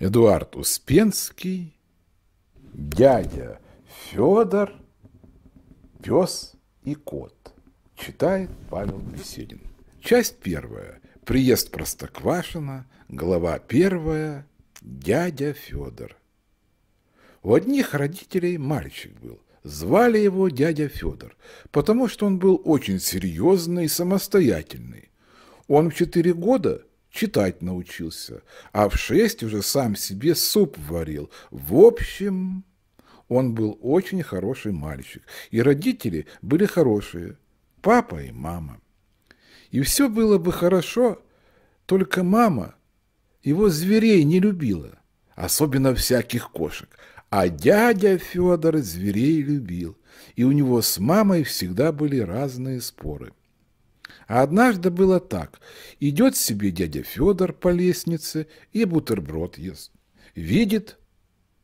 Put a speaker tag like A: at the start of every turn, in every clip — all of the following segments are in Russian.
A: Эдуард Успенский, дядя Федор, пес и кот. Читает Павел Беседин. Часть первая. Приезд Простоквашина. Глава первая. Дядя Федор. У одних родителей мальчик был. Звали его дядя Федор, потому что он был очень серьезный и самостоятельный. Он в четыре года читать научился, а в шесть уже сам себе суп варил. В общем, он был очень хороший мальчик, и родители были хорошие, папа и мама. И все было бы хорошо, только мама его зверей не любила, особенно всяких кошек. А дядя Федор зверей любил, и у него с мамой всегда были разные споры. А однажды было так. Идет себе дядя Федор по лестнице и бутерброд ест. Видит,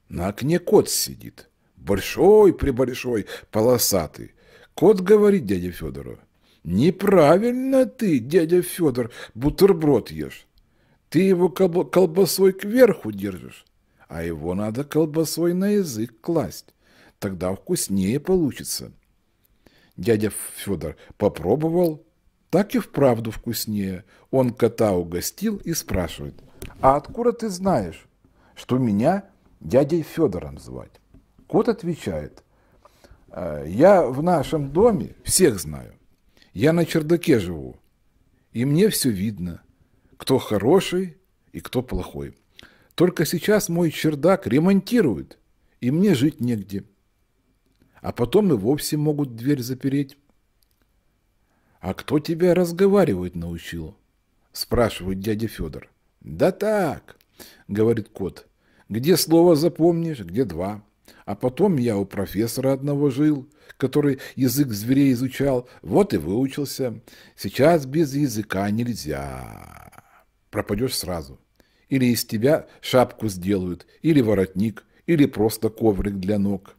A: на окне кот сидит. Большой-пребольшой, полосатый. Кот говорит дяде Федору. «Неправильно ты, дядя Федор, бутерброд ешь. Ты его колбасой кверху держишь, а его надо колбасой на язык класть. Тогда вкуснее получится». Дядя Федор попробовал, так и вправду вкуснее. Он кота угостил и спрашивает, а откуда ты знаешь, что меня дядей Федором звать? Кот отвечает, «Э, я в нашем доме всех знаю. Я на чердаке живу, и мне все видно, кто хороший и кто плохой. Только сейчас мой чердак ремонтируют, и мне жить негде. А потом и вовсе могут дверь запереть. «А кто тебя разговаривать научил?» – спрашивает дядя Федор. «Да так», – говорит кот, – «где слово запомнишь, где два». А потом я у профессора одного жил, который язык зверей изучал, вот и выучился. Сейчас без языка нельзя. Пропадешь сразу. Или из тебя шапку сделают, или воротник, или просто коврик для ног.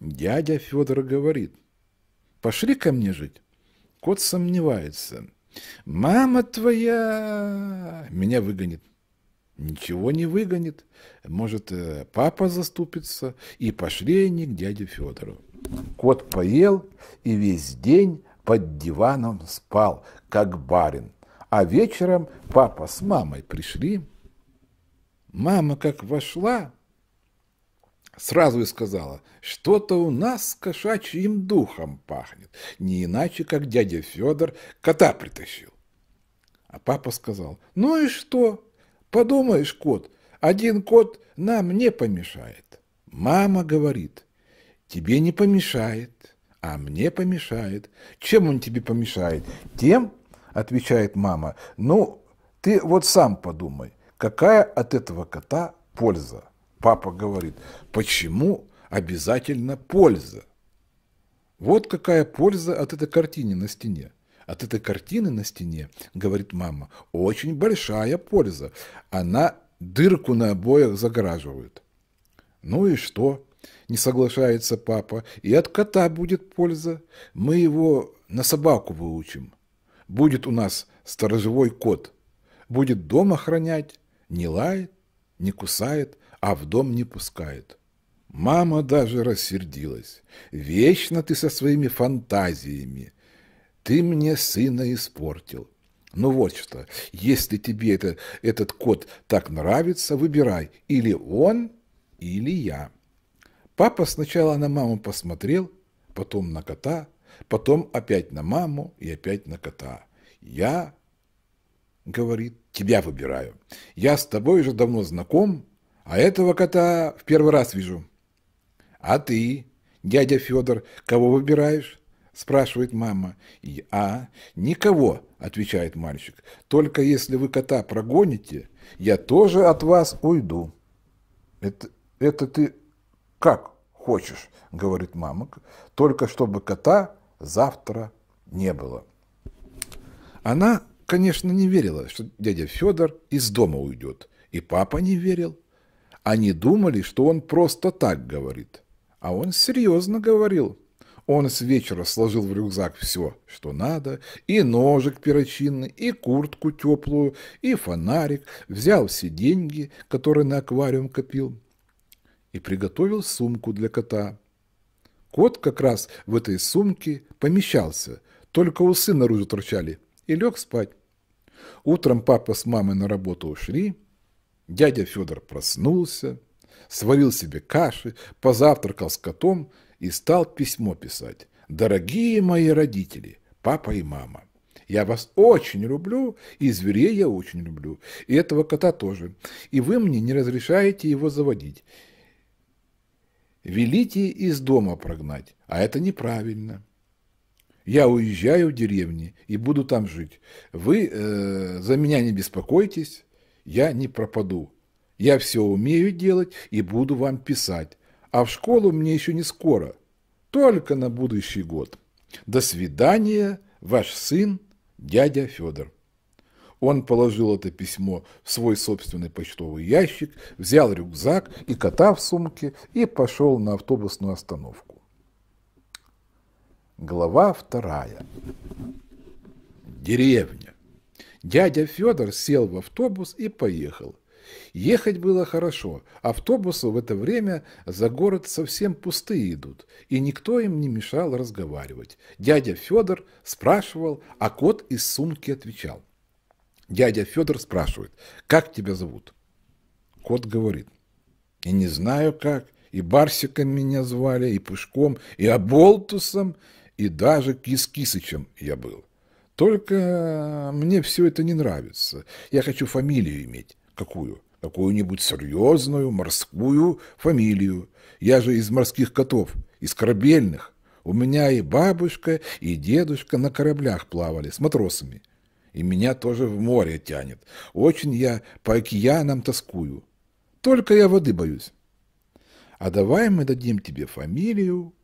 A: Дядя Федор говорит, пошли ко мне жить. Кот сомневается. «Мама твоя меня выгонит». Ничего не выгонит. Может, э, папа заступится. И пошли они к дяде Федору. Кот поел и весь день под диваном спал, как барин. А вечером папа с мамой пришли. Мама как вошла, Сразу и сказала, что-то у нас с кошачьим духом пахнет, не иначе, как дядя Федор кота притащил. А папа сказал, ну и что? Подумаешь, кот, один кот нам не помешает. Мама говорит, тебе не помешает, а мне помешает. Чем он тебе помешает? Тем, отвечает мама, ну, ты вот сам подумай, какая от этого кота польза? Папа говорит, почему обязательно польза? Вот какая польза от этой картины на стене. От этой картины на стене, говорит мама, очень большая польза. Она дырку на обоях загораживает. Ну и что? Не соглашается папа. И от кота будет польза. Мы его на собаку выучим. Будет у нас сторожевой кот. Будет дом охранять. Не лает, не кусает, а в дом не пускают. Мама даже рассердилась. Вечно ты со своими фантазиями. Ты мне сына испортил. Ну вот что, если тебе это, этот кот так нравится, выбирай, или он, или я. Папа сначала на маму посмотрел, потом на кота, потом опять на маму и опять на кота. Я, говорит, тебя выбираю. Я с тобой уже давно знаком, а этого кота в первый раз вижу. А ты, дядя Федор, кого выбираешь? Спрашивает мама. И, а, никого, отвечает мальчик. Только если вы кота прогоните, я тоже от вас уйду. Это, это ты как хочешь, говорит мама, только чтобы кота завтра не было. Она, конечно, не верила, что дядя Федор из дома уйдет. И папа не верил. Они думали, что он просто так говорит. А он серьезно говорил. Он с вечера сложил в рюкзак все, что надо, и ножик перочинный, и куртку теплую, и фонарик, взял все деньги, которые на аквариум копил, и приготовил сумку для кота. Кот как раз в этой сумке помещался, только усы наружу торчали, и лег спать. Утром папа с мамой на работу ушли, Дядя Федор проснулся, сварил себе каши, позавтракал с котом и стал письмо писать. «Дорогие мои родители, папа и мама, я вас очень люблю, и зверей я очень люблю, и этого кота тоже, и вы мне не разрешаете его заводить. Велите из дома прогнать, а это неправильно». Я уезжаю в деревню и буду там жить. Вы э, за меня не беспокойтесь, я не пропаду. Я все умею делать и буду вам писать. А в школу мне еще не скоро. Только на будущий год. До свидания, ваш сын, дядя Федор. Он положил это письмо в свой собственный почтовый ящик, взял рюкзак и кота в сумке и пошел на автобусную остановку. Глава вторая. Деревня. Дядя Федор сел в автобус и поехал. Ехать было хорошо, автобусы в это время за город совсем пустые идут, и никто им не мешал разговаривать. Дядя Федор спрашивал, а кот из сумки отвечал. Дядя Федор спрашивает, как тебя зовут? Кот говорит, и не знаю как, и Барсиком меня звали, и Пышком, и Аболтусом, и даже Кис-Кисычем я был. Только мне все это не нравится. Я хочу фамилию иметь. Какую? Какую-нибудь серьезную морскую фамилию. Я же из морских котов, из корабельных. У меня и бабушка, и дедушка на кораблях плавали с матросами. И меня тоже в море тянет. Очень я по океанам тоскую. Только я воды боюсь. А давай мы дадим тебе фамилию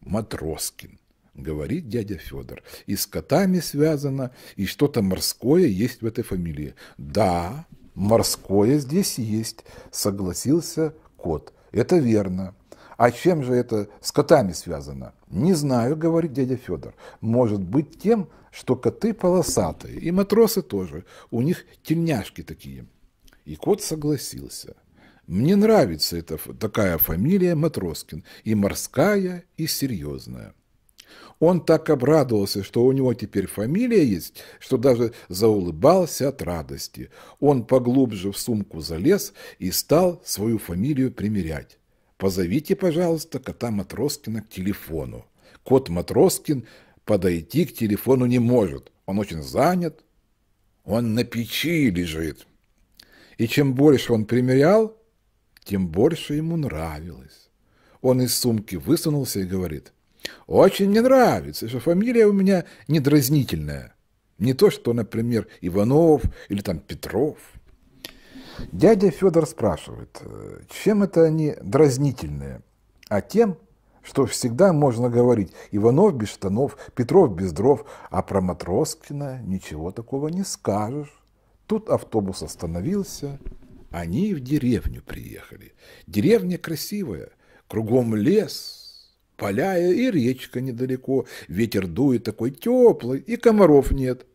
A: Матроскин говорит дядя Федор. И с котами связано, и что-то морское есть в этой фамилии. Да, морское здесь есть, согласился кот. Это верно. А чем же это с котами связано? Не знаю, говорит дядя Федор. Может быть тем, что коты полосатые, и матросы тоже. У них тельняшки такие. И кот согласился. Мне нравится эта такая фамилия Матроскин, и морская, и серьезная. Он так обрадовался, что у него теперь фамилия есть, что даже заулыбался от радости. Он поглубже в сумку залез и стал свою фамилию примерять. «Позовите, пожалуйста, кота Матроскина к телефону». Кот Матроскин подойти к телефону не может. Он очень занят, он на печи лежит. И чем больше он примерял, тем больше ему нравилось. Он из сумки высунулся и говорит – очень мне нравится, что фамилия у меня недразнительная. Не то, что, например, Иванов или там Петров. Дядя Федор спрашивает, э, чем это они дразнительные? А тем, что всегда можно говорить Иванов без штанов, Петров без дров, а про Матроскина ничего такого не скажешь. Тут автобус остановился, они в деревню приехали. Деревня красивая, кругом лес – поля и речка недалеко, ветер дует такой теплый, и комаров нет.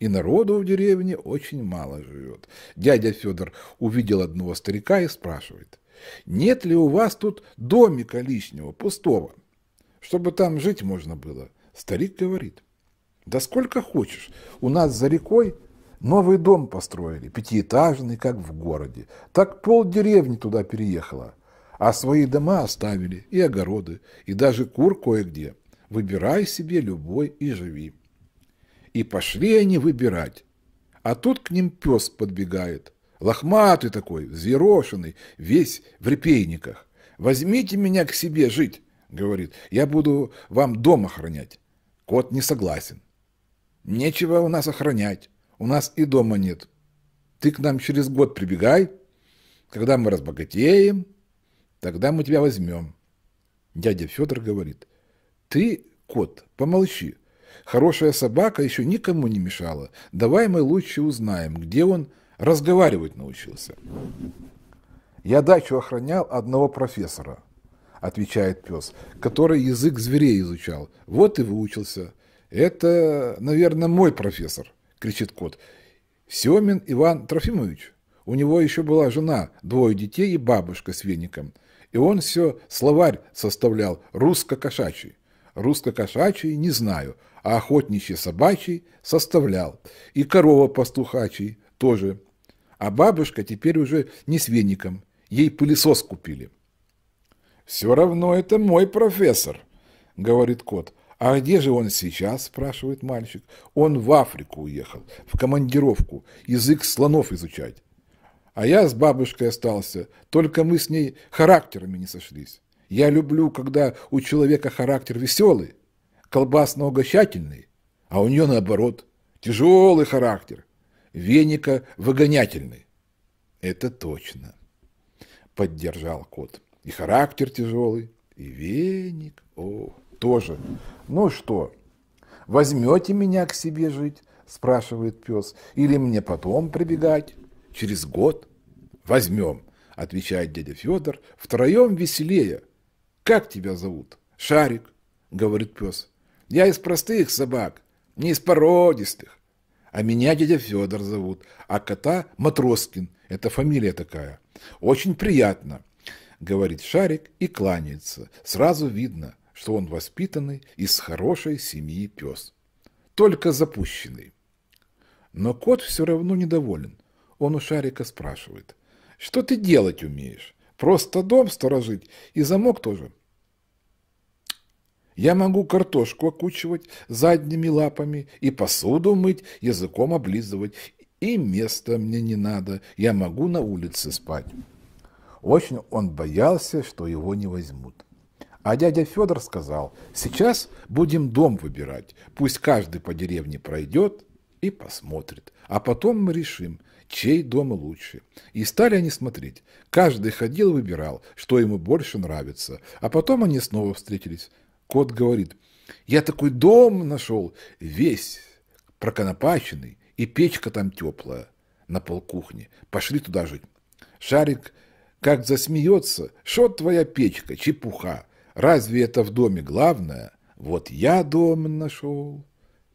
A: И народу в деревне очень мало живет. Дядя Федор увидел одного старика и спрашивает, нет ли у вас тут домика лишнего, пустого, чтобы там жить можно было? Старик говорит, да сколько хочешь, у нас за рекой новый дом построили, пятиэтажный, как в городе. Так пол деревни туда переехала а свои дома оставили, и огороды, и даже кур кое-где. Выбирай себе любой и живи. И пошли они выбирать. А тут к ним пес подбегает, лохматый такой, зверошенный, весь в репейниках. «Возьмите меня к себе жить», — говорит, — «я буду вам дом охранять». Кот не согласен. «Нечего у нас охранять, у нас и дома нет. Ты к нам через год прибегай, когда мы разбогатеем, Тогда мы тебя возьмем. Дядя Федор говорит, ты, кот, помолчи. Хорошая собака еще никому не мешала. Давай мы лучше узнаем, где он разговаривать научился. Я дачу охранял одного профессора, отвечает пес, который язык зверей изучал. Вот и выучился. Это, наверное, мой профессор, кричит кот. Семин Иван Трофимович. У него еще была жена, двое детей и бабушка с веником. И он все словарь составлял русско-кошачий. Русско-кошачий не знаю, а охотничий собачий составлял. И корова пастухачий тоже. А бабушка теперь уже не с веником. Ей пылесос купили. «Все равно это мой профессор», — говорит кот. «А где же он сейчас?» – спрашивает мальчик. «Он в Африку уехал, в командировку, язык слонов изучать». А я с бабушкой остался, только мы с ней характерами не сошлись. Я люблю, когда у человека характер веселый, колбасно-угощательный, а у нее наоборот, тяжелый характер, веника-выгонятельный. Это точно, поддержал кот. И характер тяжелый, и веник, о, тоже. Ну что, возьмете меня к себе жить, спрашивает пес, или мне потом прибегать? через год возьмем, отвечает дядя Федор, втроем веселее. Как тебя зовут? Шарик, говорит пес. Я из простых собак, не из породистых. А меня дядя Федор зовут, а кота Матроскин. Это фамилия такая. Очень приятно, говорит Шарик и кланяется. Сразу видно, что он воспитанный из хорошей семьи пес. Только запущенный. Но кот все равно недоволен. Он у Шарика спрашивает. Что ты делать умеешь? Просто дом сторожить и замок тоже. Я могу картошку окучивать задними лапами и посуду мыть, языком облизывать. И места мне не надо, я могу на улице спать. Очень он боялся, что его не возьмут. А дядя Федор сказал, сейчас будем дом выбирать, пусть каждый по деревне пройдет и посмотрит, а потом мы решим, чей дом лучше. И стали они смотреть. Каждый ходил и выбирал, что ему больше нравится. А потом они снова встретились. Кот говорит, я такой дом нашел, весь проконопаченный, и печка там теплая на полкухни. Пошли туда жить. Шарик как засмеется, что твоя печка, чепуха. Разве это в доме главное? Вот я дом нашел.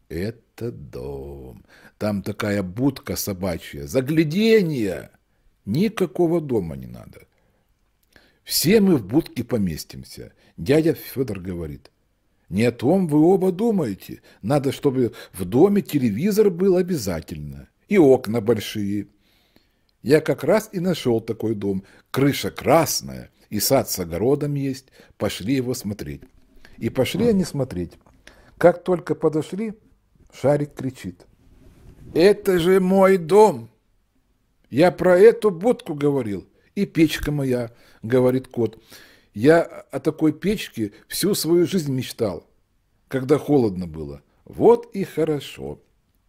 A: Это дом. Там такая будка собачья. Загляденье! Никакого дома не надо. Все мы в будке поместимся. Дядя Федор говорит. Не о том вы оба думаете. Надо, чтобы в доме телевизор был обязательно. И окна большие. Я как раз и нашел такой дом. Крыша красная, и сад с огородом есть. Пошли его смотреть. И пошли они смотреть. Как только подошли, Шарик кричит. «Это же мой дом! Я про эту будку говорил, и печка моя», — говорит кот. «Я о такой печке всю свою жизнь мечтал, когда холодно было. Вот и хорошо»,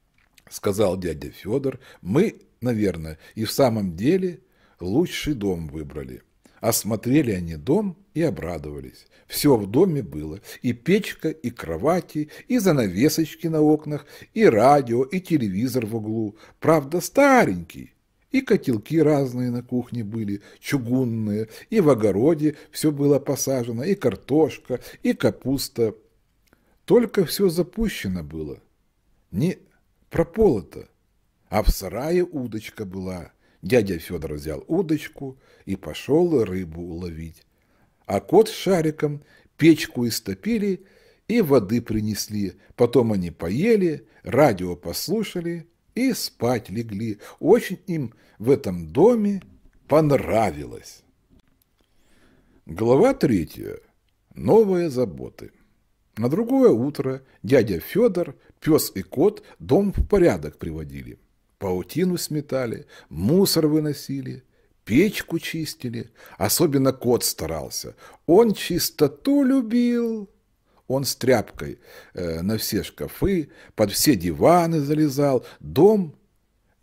A: — сказал дядя Федор. «Мы, наверное, и в самом деле лучший дом выбрали». Осмотрели они дом и обрадовались. Все в доме было. И печка, и кровати, и занавесочки на окнах, и радио, и телевизор в углу. Правда, старенький. И котелки разные на кухне были, чугунные, и в огороде все было посажено, и картошка, и капуста. Только все запущено было. Не прополото, а в сарае удочка была – Дядя Федор взял удочку и пошел рыбу ловить. А кот с шариком печку истопили и воды принесли. Потом они поели, радио послушали и спать легли. Очень им в этом доме понравилось. Глава третья. Новые заботы. На другое утро дядя Федор, пес и кот дом в порядок приводили. Паутину сметали, мусор выносили, печку чистили. Особенно кот старался. Он чистоту любил. Он с тряпкой э, на все шкафы, под все диваны залезал. Дом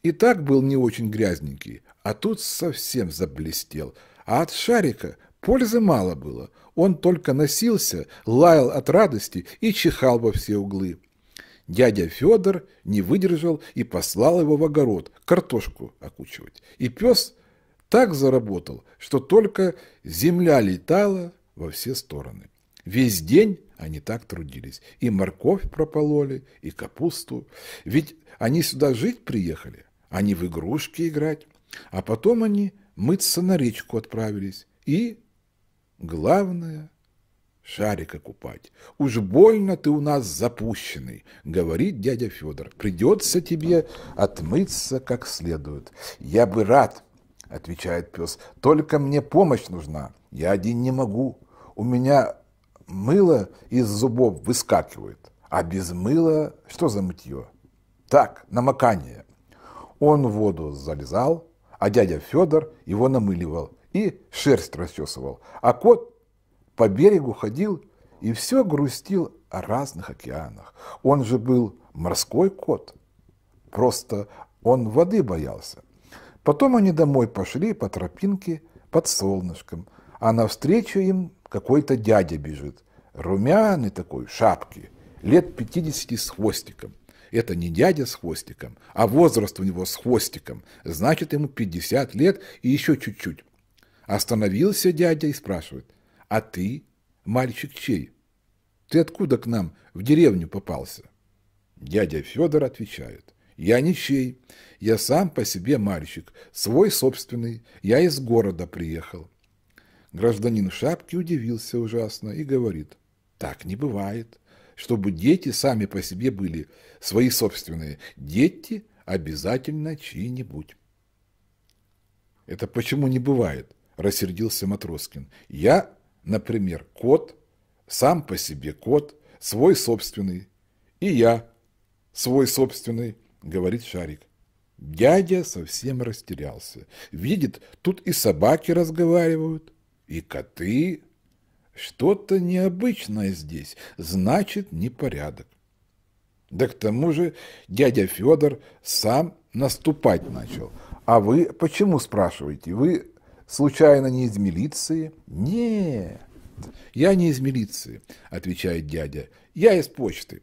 A: и так был не очень грязненький, а тут совсем заблестел. А от шарика пользы мало было. Он только носился, лаял от радости и чихал во все углы. Дядя Федор не выдержал и послал его в огород картошку окучивать. И пес так заработал, что только земля летала во все стороны. Весь день они так трудились. И морковь пропололи, и капусту. Ведь они сюда жить приехали, а не в игрушки играть. А потом они мыться на речку отправились. И, главное, шарика купать. Уж больно ты у нас запущенный, говорит дядя Федор. Придется тебе отмыться как следует. Я бы рад, отвечает пес, только мне помощь нужна. Я один не могу. У меня мыло из зубов выскакивает, а без мыла что за мытье? Так, намокание. Он в воду залезал, а дядя Федор его намыливал и шерсть расчесывал, а кот по берегу ходил и все грустил о разных океанах. Он же был морской кот. Просто он воды боялся. Потом они домой пошли по тропинке под солнышком, а навстречу им какой-то дядя бежит. Румяный такой, шапки, лет 50 с хвостиком. Это не дядя с хвостиком, а возраст у него с хвостиком. Значит, ему 50 лет и еще чуть-чуть. Остановился дядя и спрашивает, а ты, мальчик чей? Ты откуда к нам в деревню попался? Дядя Федор отвечает. Я ничей. Я сам по себе мальчик, свой собственный. Я из города приехал. Гражданин Шапки удивился ужасно и говорит. Так не бывает. Чтобы дети сами по себе были свои собственные. Дети обязательно чьи-нибудь. Это почему не бывает? Рассердился Матроскин. Я Например, кот, сам по себе кот, свой собственный, и я свой собственный, говорит Шарик. Дядя совсем растерялся. Видит, тут и собаки разговаривают, и коты. Что-то необычное здесь, значит, непорядок. Да к тому же дядя Федор сам наступать начал. А вы почему спрашиваете? Вы случайно не из милиции? Нет, я не из милиции, отвечает дядя. Я из почты.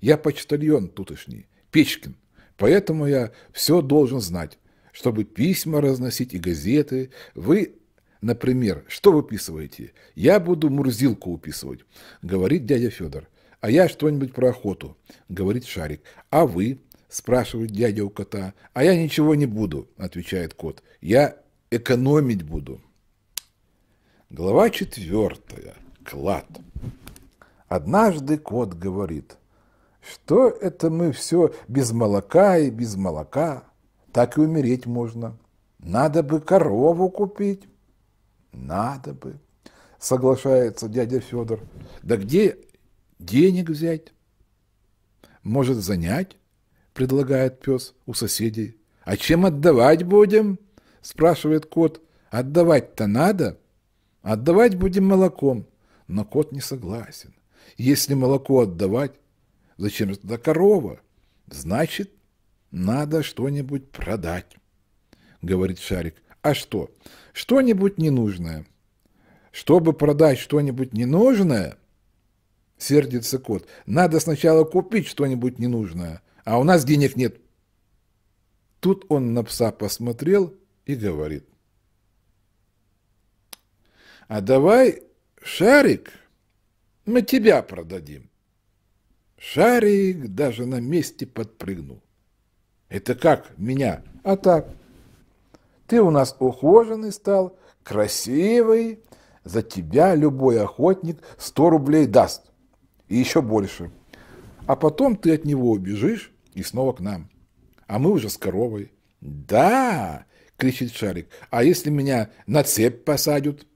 A: Я почтальон тутошний, Печкин. Поэтому я все должен знать, чтобы письма разносить и газеты. Вы, например, что выписываете? Я буду мурзилку уписывать, говорит дядя Федор. А я что-нибудь про охоту, говорит Шарик. А вы, спрашивает дядя у кота. А я ничего не буду, отвечает кот. Я экономить буду. Глава четвертая. Клад. Однажды кот говорит, что это мы все без молока и без молока, так и умереть можно. Надо бы корову купить. Надо бы, соглашается дядя Федор. Да где денег взять? Может, занять, предлагает пес у соседей. А чем отдавать будем? Спрашивает кот, отдавать-то надо? Отдавать будем молоком. Но кот не согласен. Если молоко отдавать, зачем тогда корова? Значит, надо что-нибудь продать, говорит Шарик. А что? Что-нибудь ненужное. Чтобы продать что-нибудь ненужное, сердится кот, надо сначала купить что-нибудь ненужное, а у нас денег нет. Тут он на пса посмотрел и говорит, а давай шарик мы тебя продадим. Шарик даже на месте подпрыгнул. Это как меня? А так. Ты у нас ухоженный стал, красивый. За тебя любой охотник 100 рублей даст. И еще больше. А потом ты от него убежишь и снова к нам. А мы уже с коровой. Да, – кричит Шарик. «А если меня на цепь посадят?»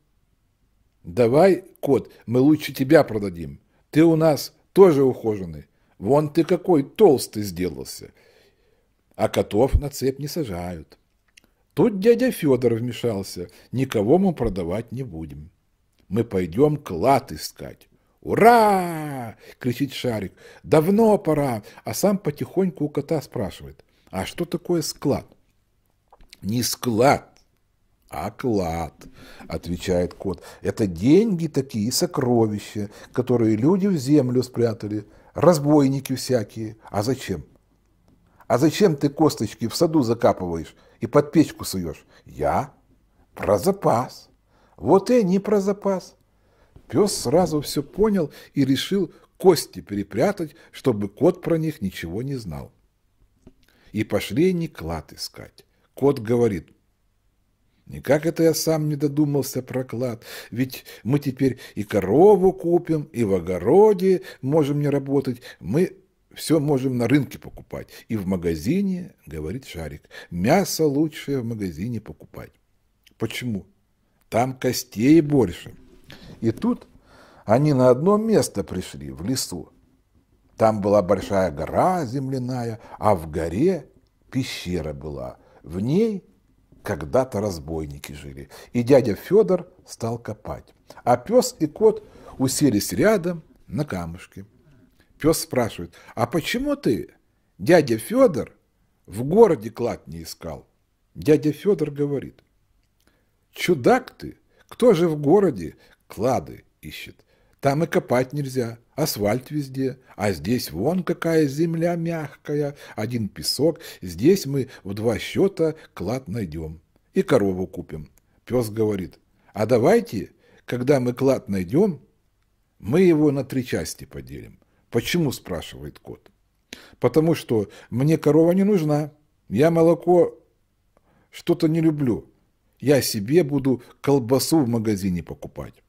A: «Давай, кот, мы лучше тебя продадим. Ты у нас тоже ухоженный. Вон ты какой толстый сделался. А котов на цепь не сажают. Тут дядя Федор вмешался. Никого мы продавать не будем. Мы пойдем клад искать. «Ура!» – кричит Шарик. «Давно пора!» А сам потихоньку у кота спрашивает. «А что такое склад?» Не склад, а клад, отвечает кот. Это деньги такие, сокровища, которые люди в землю спрятали, разбойники всякие. А зачем? А зачем ты косточки в саду закапываешь и под печку суешь? Я про запас. Вот и не про запас. Пес сразу все понял и решил кости перепрятать, чтобы кот про них ничего не знал. И пошли они клад искать. Кот говорит, Никак это я сам не додумался про клад, ведь мы теперь и корову купим, и в огороде можем не работать, мы все можем на рынке покупать, и в магазине, говорит Шарик, мясо лучшее в магазине покупать. Почему? Там костей больше. И тут они на одно место пришли, в лесу. Там была большая гора земляная, а в горе пещера была – в ней когда-то разбойники жили, и дядя Федор стал копать. А пес и кот уселись рядом на камушке. Пес спрашивает, а почему ты, дядя Федор, в городе клад не искал? Дядя Федор говорит, чудак ты, кто же в городе клады ищет? Там и копать нельзя, асфальт везде, а здесь вон какая земля мягкая, один песок, здесь мы в два счета клад найдем и корову купим. Пес говорит, а давайте, когда мы клад найдем, мы его на три части поделим. Почему, спрашивает кот. Потому что мне корова не нужна, я молоко что-то не люблю, я себе буду колбасу в магазине покупать.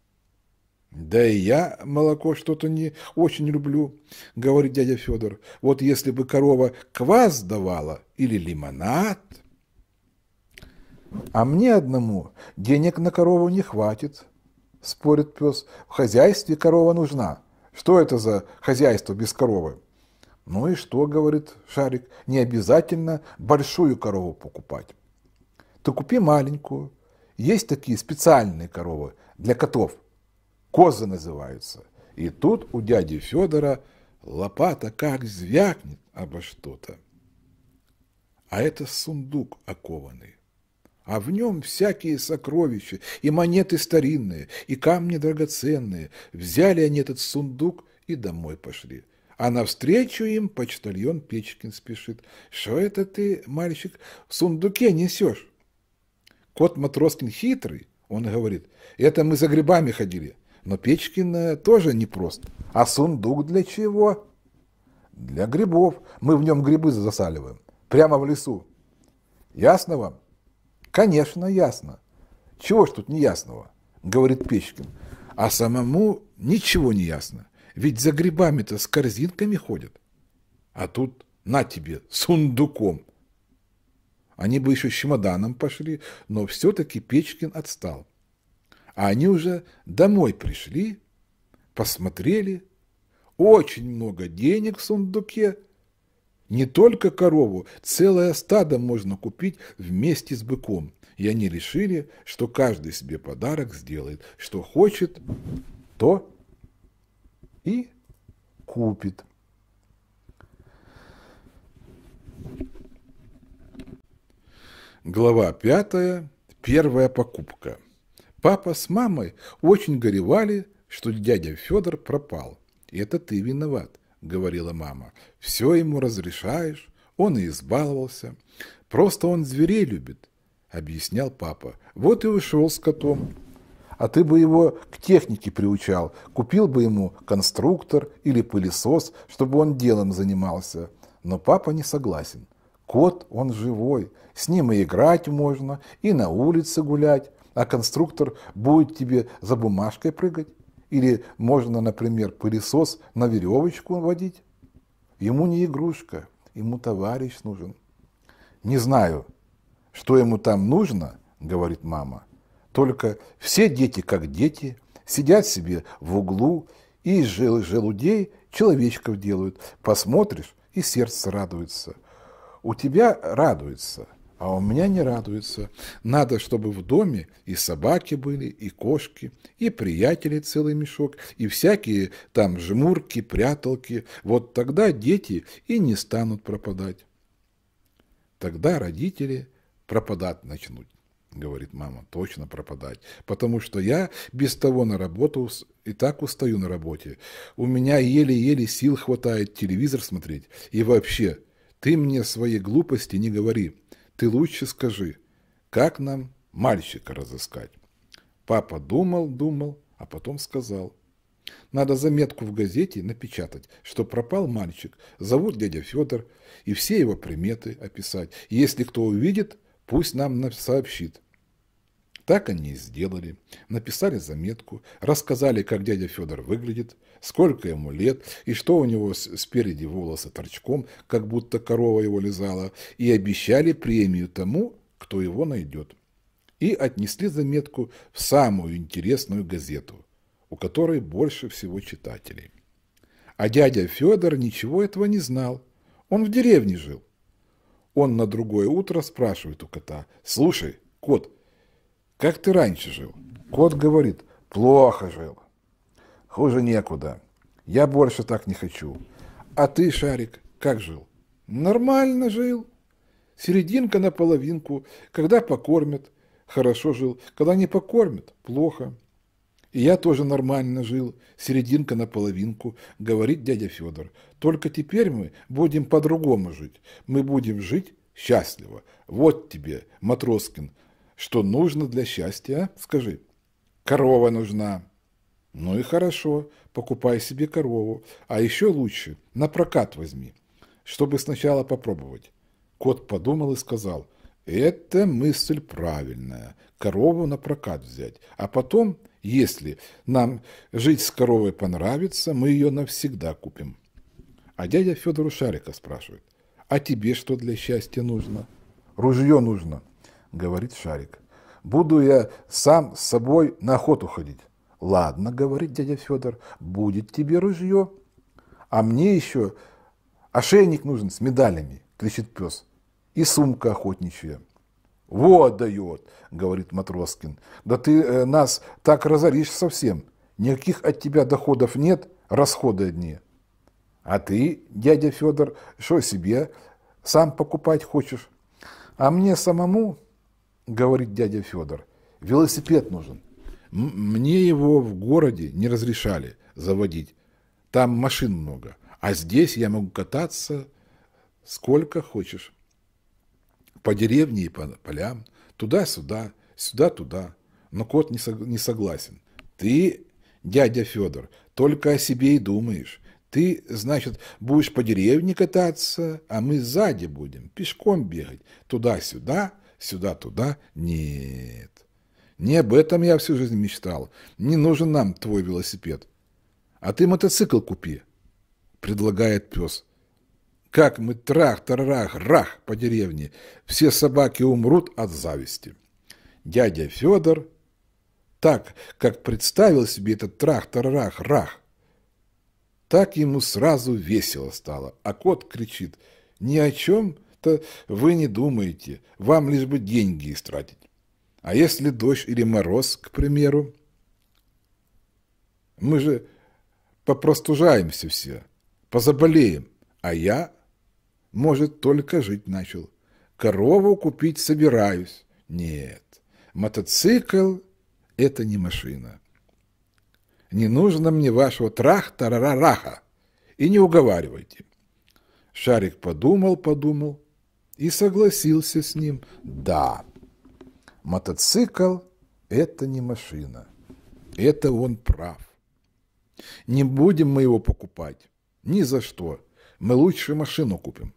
A: Да и я молоко что-то не очень люблю, говорит дядя Федор. Вот если бы корова квас давала или лимонад. А мне одному денег на корову не хватит, спорит пес. В хозяйстве корова нужна. Что это за хозяйство без коровы? Ну и что, говорит Шарик, не обязательно большую корову покупать. Ты купи маленькую. Есть такие специальные коровы для котов – козы называются. И тут у дяди Федора лопата как звякнет обо что-то. А это сундук окованный. А в нем всякие сокровища, и монеты старинные, и камни драгоценные. Взяли они этот сундук и домой пошли. А навстречу им почтальон Печкин спешит. «Что это ты, мальчик, в сундуке несешь?» Кот Матроскин хитрый, он говорит. «Это мы за грибами ходили. Но Печкин тоже непрост. А сундук для чего? Для грибов. Мы в нем грибы засаливаем. Прямо в лесу. Ясно вам? Конечно, ясно. Чего ж тут неясного? Говорит Печкин. А самому ничего не ясно. Ведь за грибами-то с корзинками ходят. А тут на тебе, сундуком. Они бы еще с чемоданом пошли, но все-таки Печкин отстал. А они уже домой пришли, посмотрели. Очень много денег в сундуке. Не только корову, целое стадо можно купить вместе с быком. И они решили, что каждый себе подарок сделает, что хочет, то и купит. Глава пятая. Первая покупка. Папа с мамой очень горевали, что дядя Федор пропал. «Это ты виноват», — говорила мама. «Все ему разрешаешь, он и избаловался. Просто он зверей любит», — объяснял папа. «Вот и ушел с котом. А ты бы его к технике приучал, купил бы ему конструктор или пылесос, чтобы он делом занимался». Но папа не согласен. Кот, он живой, с ним и играть можно, и на улице гулять а конструктор будет тебе за бумажкой прыгать. Или можно, например, пылесос на веревочку водить. Ему не игрушка, ему товарищ нужен. Не знаю, что ему там нужно, говорит мама. Только все дети как дети, сидят себе в углу и из жел желудей человечков делают. Посмотришь, и сердце радуется. У тебя радуется – а у меня не радуется. Надо, чтобы в доме и собаки были, и кошки, и приятели целый мешок, и всякие там жмурки, пряталки. Вот тогда дети и не станут пропадать. Тогда родители пропадать начнут, говорит мама, точно пропадать. Потому что я без того на работу и так устаю на работе. У меня еле-еле сил хватает телевизор смотреть. И вообще, ты мне своей глупости не говори. Ты лучше скажи, как нам мальчика разыскать? Папа думал, думал, а потом сказал. Надо заметку в газете напечатать, что пропал мальчик, зовут дядя Федор, и все его приметы описать. Если кто увидит, пусть нам сообщит. Так они и сделали. Написали заметку, рассказали, как дядя Федор выглядит, сколько ему лет, и что у него спереди волосы торчком, как будто корова его лизала, и обещали премию тому, кто его найдет. И отнесли заметку в самую интересную газету, у которой больше всего читателей. А дядя Федор ничего этого не знал. Он в деревне жил. Он на другое утро спрашивает у кота, «Слушай, кот, как ты раньше жил? Кот говорит, плохо жил. Хуже некуда. Я больше так не хочу. А ты, Шарик, как жил? Нормально жил. Серединка на половинку. Когда покормят, хорошо жил. Когда не покормят, плохо. И я тоже нормально жил. Серединка на половинку, говорит дядя Федор. Только теперь мы будем по-другому жить. Мы будем жить счастливо. Вот тебе, Матроскин, что нужно для счастья, скажи. Корова нужна. Ну и хорошо, покупай себе корову. А еще лучше, на прокат возьми, чтобы сначала попробовать. Кот подумал и сказал, это мысль правильная, корову на прокат взять. А потом, если нам жить с коровой понравится, мы ее навсегда купим. А дядя Федору Шарика спрашивает, а тебе что для счастья нужно? Ружье нужно. — говорит Шарик. «Буду я сам с собой на охоту ходить». «Ладно», — говорит дядя Федор, — «будет тебе ружье». «А мне еще ошейник нужен с медалями», — кричит пес. «И сумка охотничья». «Вот дает», — говорит Матроскин. «Да ты э, нас так разоришь совсем. Никаких от тебя доходов нет, расходы одни». «А ты, дядя Федор, что себе сам покупать хочешь?» «А мне самому говорит дядя Федор, велосипед нужен. Мне его в городе не разрешали заводить. Там машин много. А здесь я могу кататься сколько хочешь. По деревне и по полям. Туда-сюда, сюда-туда. Но кот не, согласен. Ты, дядя Федор, только о себе и думаешь. Ты, значит, будешь по деревне кататься, а мы сзади будем, пешком бегать, туда-сюда, сюда-туда. Нет. Не об этом я всю жизнь мечтал. Не нужен нам твой велосипед. А ты мотоцикл купи, предлагает пес. Как мы трах-тарарах-рах по деревне. Все собаки умрут от зависти. Дядя Федор так, как представил себе этот трах-тарарах-рах, так ему сразу весело стало. А кот кричит, ни о чем то вы не думаете, вам лишь бы деньги истратить. А если дождь или мороз, к примеру? Мы же попростужаемся все, позаболеем, а я, может, только жить начал. Корову купить собираюсь. Нет, мотоцикл – это не машина. Не нужно мне вашего трах-тарарараха. И не уговаривайте. Шарик подумал-подумал и согласился с ним. Да, мотоцикл – это не машина. Это он прав. Не будем мы его покупать. Ни за что. Мы лучше машину купим.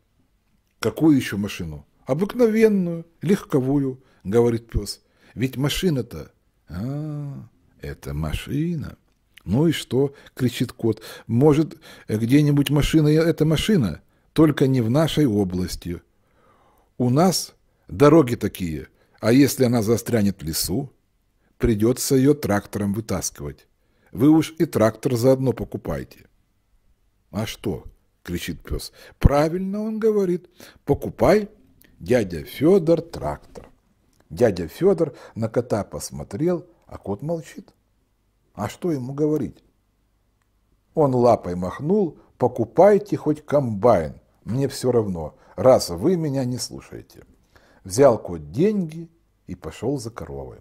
A: Какую еще машину? Обыкновенную, легковую, говорит пес. Ведь машина-то... А, это машина. Ну и что, кричит кот. Может, где-нибудь машина – это машина? Только не в нашей области. У нас дороги такие, а если она застрянет в лесу, придется ее трактором вытаскивать. Вы уж и трактор заодно покупайте. А что? кричит пес. Правильно он говорит. Покупай, дядя Федор, трактор. Дядя Федор на кота посмотрел, а кот молчит. А что ему говорить? Он лапой махнул, покупайте хоть комбайн, мне все равно раз вы меня не слушаете. Взял кот деньги и пошел за коровой.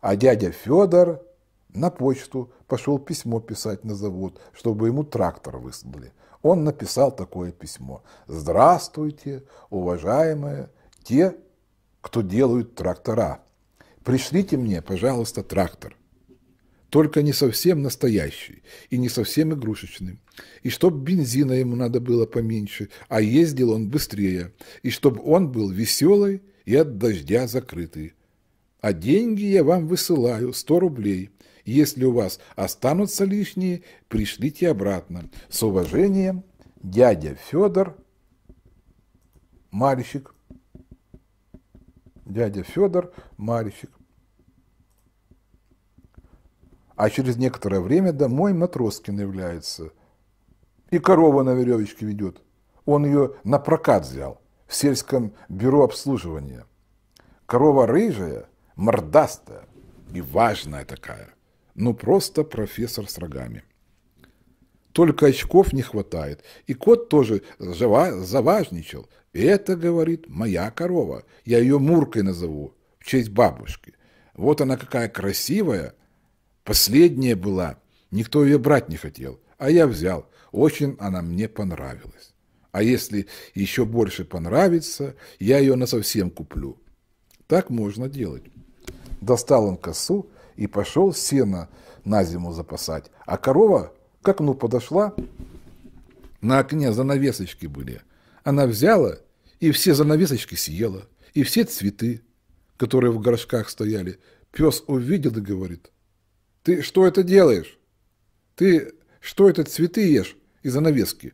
A: А дядя Федор на почту пошел письмо писать на завод, чтобы ему трактор выслали. Он написал такое письмо. «Здравствуйте, уважаемые те, кто делают трактора. Пришлите мне, пожалуйста, трактор только не совсем настоящий и не совсем игрушечный. И чтоб бензина ему надо было поменьше, а ездил он быстрее. И чтоб он был веселый и от дождя закрытый. А деньги я вам высылаю, 100 рублей. Если у вас останутся лишние, пришлите обратно. С уважением, дядя Федор, мальчик. Дядя Федор, мальчик а через некоторое время домой Матроскин является. И корова на веревочке ведет. Он ее на прокат взял в сельском бюро обслуживания. Корова рыжая, мордастая и важная такая. Ну просто профессор с рогами. Только очков не хватает. И кот тоже заважничал. Это, говорит, моя корова. Я ее Муркой назову в честь бабушки. Вот она какая красивая, Последняя была. Никто ее брать не хотел, а я взял. Очень она мне понравилась. А если еще больше понравится, я ее насовсем куплю. Так можно делать. Достал он косу и пошел сено на зиму запасать. А корова к окну подошла, на окне занавесочки были. Она взяла и все занавесочки съела, и все цветы, которые в горшках стояли. Пес увидел и говорит – ты что это делаешь? Ты что это цветы ешь и навески?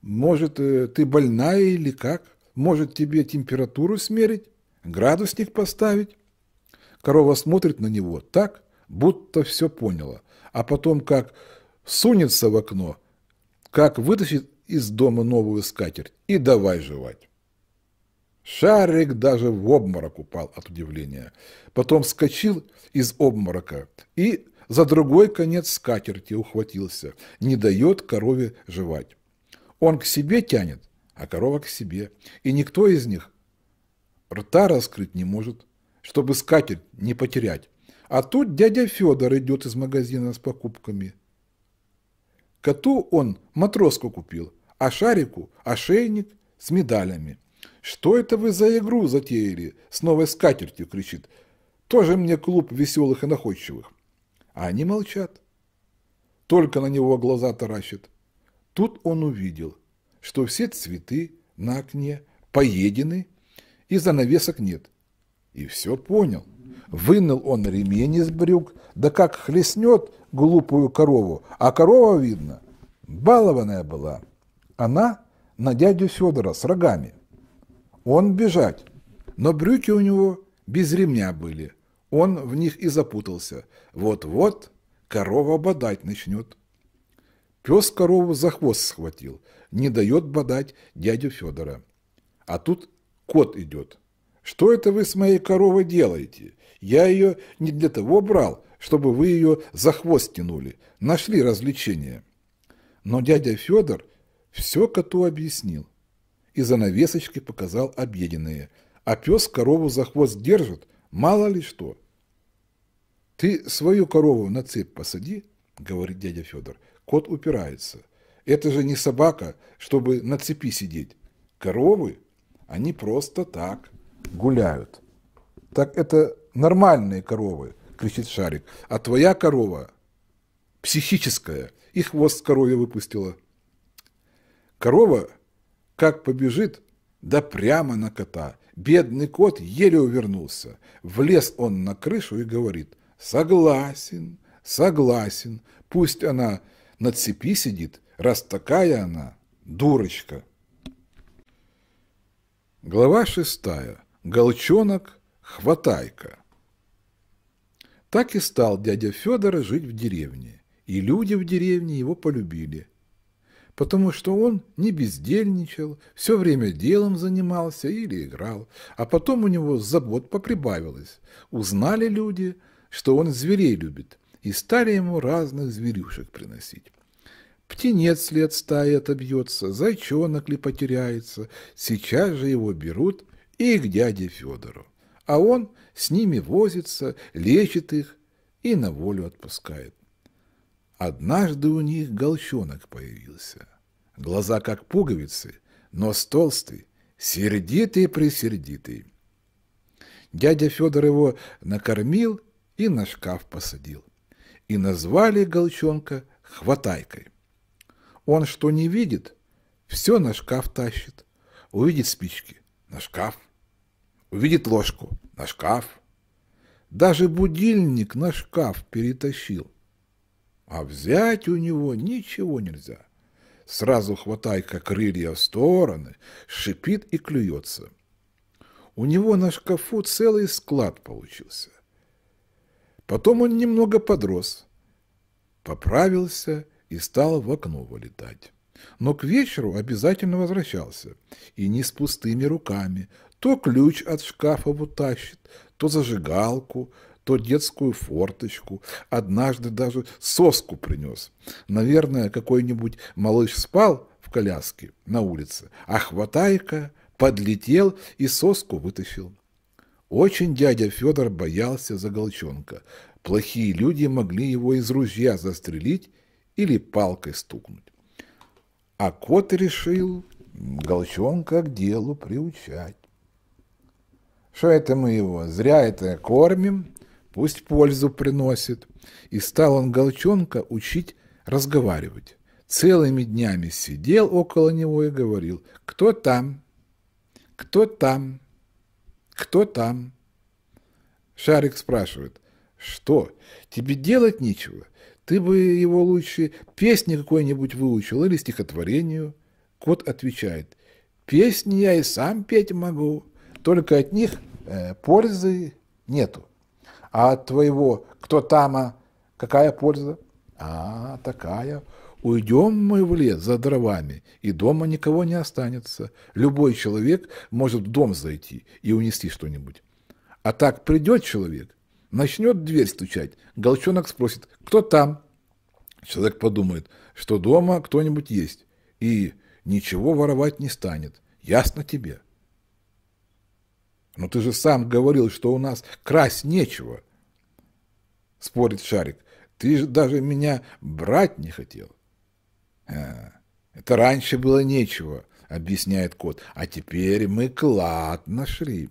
A: Может, э, ты больная или как? Может, тебе температуру смерить? Градусник поставить? Корова смотрит на него так, будто все поняла. А потом как сунется в окно, как вытащит из дома новую скатерть и давай жевать. Шарик даже в обморок упал от удивления. Потом вскочил из обморока и за другой конец скатерти ухватился. Не дает корове жевать. Он к себе тянет, а корова к себе. И никто из них рта раскрыть не может, чтобы скатерть не потерять. А тут дядя Федор идет из магазина с покупками. Коту он матроску купил, а шарику – ошейник с медалями. «Что это вы за игру затеяли?» – с новой скатертью кричит. «Тоже мне клуб веселых и находчивых». А они молчат. Только на него глаза таращат. Тут он увидел, что все цветы на окне поедены и занавесок нет. И все понял. Вынул он ремень из брюк, да как хлестнет глупую корову, а корова, видно, балованная была. Она на дядю Федора с рогами – он бежать. Но брюки у него без ремня были. Он в них и запутался. Вот-вот корова бодать начнет. Пес корову за хвост схватил. Не дает бодать дядю Федора. А тут кот идет. Что это вы с моей коровой делаете? Я ее не для того брал, чтобы вы ее за хвост тянули. Нашли развлечение. Но дядя Федор все коту объяснил. И за навесочкой показал объеденные. А пес корову за хвост держит, мало ли что. «Ты свою корову на цепь посади», – говорит дядя Федор. Кот упирается. «Это же не собака, чтобы на цепи сидеть. Коровы, они просто так гуляют». «Так это нормальные коровы», – кричит Шарик. «А твоя корова психическая, и хвост корове выпустила». Корова как побежит, да прямо на кота. Бедный кот еле увернулся. Влез он на крышу и говорит, согласен, согласен, пусть она на цепи сидит, раз такая она, дурочка. Глава шестая. Голчонок, хватайка. Так и стал дядя Федор жить в деревне, и люди в деревне его полюбили – потому что он не бездельничал, все время делом занимался или играл, а потом у него забот поприбавилось. Узнали люди, что он зверей любит, и стали ему разных зверюшек приносить. Птенец ли от стаи отобьется, зайчонок ли потеряется, сейчас же его берут и к дяде Федору. А он с ними возится, лечит их и на волю отпускает. Однажды у них голчонок появился. Глаза как пуговицы, нос толстый, сердитый-пресердитый. Дядя Федор его накормил и на шкаф посадил. И назвали голчонка хватайкой. Он что не видит, все на шкаф тащит. Увидит спички – на шкаф. Увидит ложку – на шкаф. Даже будильник на шкаф перетащил а взять у него ничего нельзя. Сразу хватай как крылья в стороны, шипит и клюется. У него на шкафу целый склад получился. Потом он немного подрос, поправился и стал в окно вылетать. Но к вечеру обязательно возвращался, и не с пустыми руками. То ключ от шкафа вытащит, то зажигалку, то детскую форточку, однажды даже соску принес. Наверное, какой-нибудь малыш спал в коляске на улице, а хватай подлетел и соску вытащил. Очень дядя Федор боялся за голчонка, Плохие люди могли его из ружья застрелить или палкой стукнуть. А кот решил голчонка к делу приучать. Что это мы его зря это кормим, пусть пользу приносит. И стал он Голчонка учить разговаривать. Целыми днями сидел около него и говорил, кто там, кто там, кто там. Шарик спрашивает, что, тебе делать нечего? Ты бы его лучше песни какой-нибудь выучил или стихотворению. Кот отвечает, песни я и сам петь могу, только от них э, пользы нету. А от твоего «кто тама» какая польза? А, такая. Уйдем мы в лес за дровами, и дома никого не останется. Любой человек может в дом зайти и унести что-нибудь. А так придет человек, начнет дверь стучать, голчонок спросит «Кто там?» Человек подумает, что дома кто-нибудь есть, и ничего воровать не станет. Ясно тебе?» Но «Ну, ты же сам говорил, что у нас красть нечего. Спорит Шарик. Ты же даже меня брать не хотел. А, это раньше было нечего, объясняет кот. А теперь мы клад нашли.